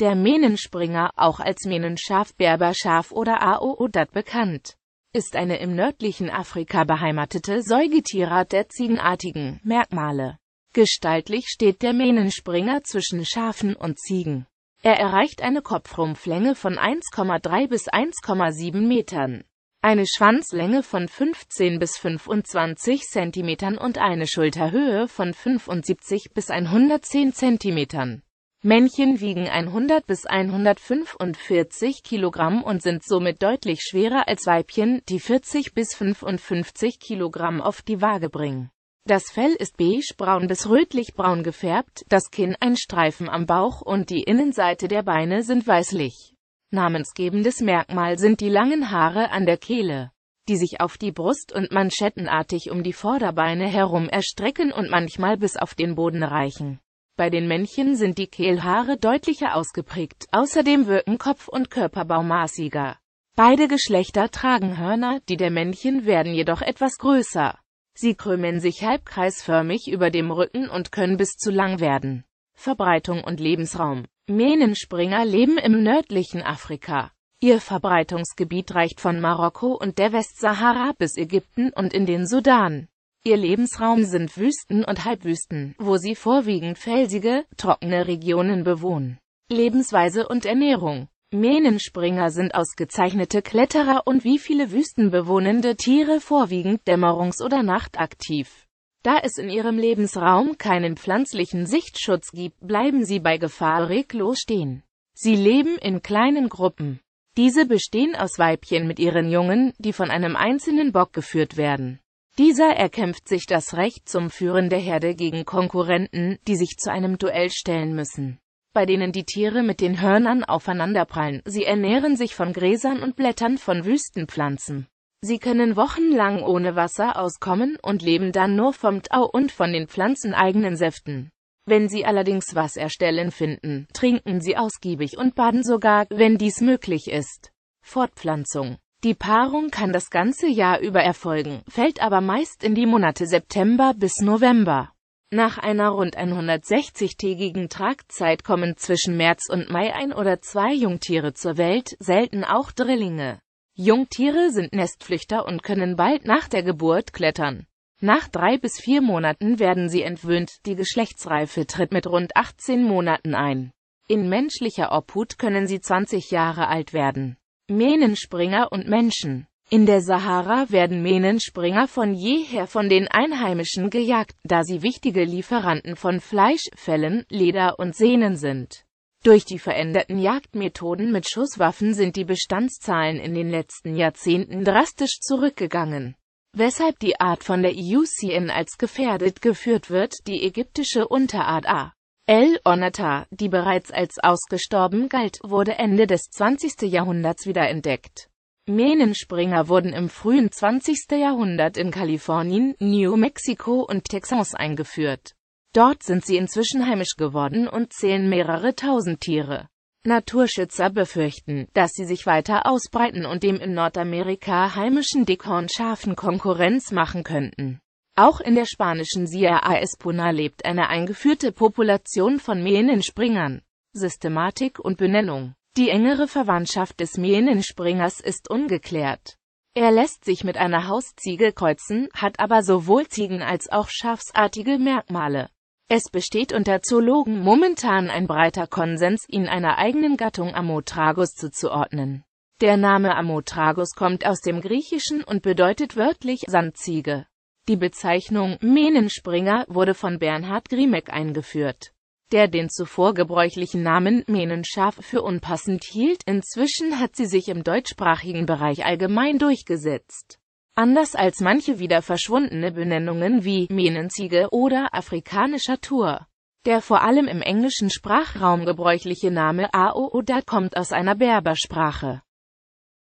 Der Mähnenspringer, auch als Mähnenschaf, Berberschaf oder Aoodat bekannt, ist eine im nördlichen Afrika beheimatete Säugetierart der ziegenartigen Merkmale. Gestaltlich steht der Mähnenspringer zwischen Schafen und Ziegen. Er erreicht eine Kopfrumpflänge von 1,3 bis 1,7 Metern, eine Schwanzlänge von 15 bis 25 Zentimetern und eine Schulterhöhe von 75 bis 110 Zentimetern. Männchen wiegen 100 bis 145 Kilogramm und sind somit deutlich schwerer als Weibchen, die 40 bis 55 Kilogramm auf die Waage bringen. Das Fell ist beige-braun bis rötlich-braun gefärbt, das Kinn ein Streifen am Bauch und die Innenseite der Beine sind weißlich. Namensgebendes Merkmal sind die langen Haare an der Kehle, die sich auf die Brust und manschettenartig um die Vorderbeine herum erstrecken und manchmal bis auf den Boden reichen. Bei den Männchen sind die Kehlhaare deutlicher ausgeprägt, außerdem wirken Kopf- und Körperbau maßiger. Beide Geschlechter tragen Hörner, die der Männchen werden jedoch etwas größer. Sie krümmen sich halbkreisförmig über dem Rücken und können bis zu lang werden. Verbreitung und Lebensraum Mähnenspringer leben im nördlichen Afrika. Ihr Verbreitungsgebiet reicht von Marokko und der Westsahara bis Ägypten und in den Sudan. Ihr Lebensraum sind Wüsten und Halbwüsten, wo sie vorwiegend felsige, trockene Regionen bewohnen. Lebensweise und Ernährung Mähnenspringer sind ausgezeichnete Kletterer und wie viele wüstenbewohnende Tiere vorwiegend dämmerungs- oder nachtaktiv. Da es in ihrem Lebensraum keinen pflanzlichen Sichtschutz gibt, bleiben sie bei Gefahr reglos stehen. Sie leben in kleinen Gruppen. Diese bestehen aus Weibchen mit ihren Jungen, die von einem einzelnen Bock geführt werden. Dieser erkämpft sich das Recht zum Führen der Herde gegen Konkurrenten, die sich zu einem Duell stellen müssen, bei denen die Tiere mit den Hörnern aufeinanderprallen. Sie ernähren sich von Gräsern und Blättern von Wüstenpflanzen. Sie können wochenlang ohne Wasser auskommen und leben dann nur vom Tau und von den pflanzeneigenen Säften. Wenn sie allerdings Wasserstellen finden, trinken sie ausgiebig und baden sogar, wenn dies möglich ist. Fortpflanzung die Paarung kann das ganze Jahr über erfolgen, fällt aber meist in die Monate September bis November. Nach einer rund 160-tägigen Tragzeit kommen zwischen März und Mai ein oder zwei Jungtiere zur Welt, selten auch Drillinge. Jungtiere sind Nestflüchter und können bald nach der Geburt klettern. Nach drei bis vier Monaten werden sie entwöhnt, die Geschlechtsreife tritt mit rund 18 Monaten ein. In menschlicher Obhut können sie 20 Jahre alt werden. Mähnenspringer und Menschen In der Sahara werden Mähnenspringer von jeher von den Einheimischen gejagt, da sie wichtige Lieferanten von Fleisch, Fellen, Leder und Sehnen sind. Durch die veränderten Jagdmethoden mit Schusswaffen sind die Bestandszahlen in den letzten Jahrzehnten drastisch zurückgegangen weshalb die Art von der IUCN e als gefährdet geführt wird, die ägyptische Unterart A. El Onata, die bereits als ausgestorben galt, wurde Ende des 20. Jahrhunderts wiederentdeckt. Mähnenspringer wurden im frühen 20. Jahrhundert in Kalifornien, New Mexico und Texas eingeführt. Dort sind sie inzwischen heimisch geworden und zählen mehrere tausend Tiere. Naturschützer befürchten, dass sie sich weiter ausbreiten und dem in Nordamerika heimischen Dickhornschafen Konkurrenz machen könnten. Auch in der spanischen Sierra Espona lebt eine eingeführte Population von Mähnenspringern. Systematik und Benennung Die engere Verwandtschaft des Mähnenspringers ist ungeklärt. Er lässt sich mit einer Hausziege kreuzen, hat aber sowohl Ziegen- als auch schafsartige Merkmale. Es besteht unter Zoologen momentan ein breiter Konsens, ihn einer eigenen Gattung Amotragus zuzuordnen. Der Name Amotragus kommt aus dem Griechischen und bedeutet wörtlich Sandziege. Die Bezeichnung Menenspringer wurde von Bernhard Griemek eingeführt, der den zuvor gebräuchlichen Namen Menenschaf für unpassend hielt. Inzwischen hat sie sich im deutschsprachigen Bereich allgemein durchgesetzt. Anders als manche wieder verschwundene Benennungen wie Menenziege oder afrikanischer Tour. Der vor allem im englischen Sprachraum gebräuchliche Name Aooda kommt aus einer Berbersprache.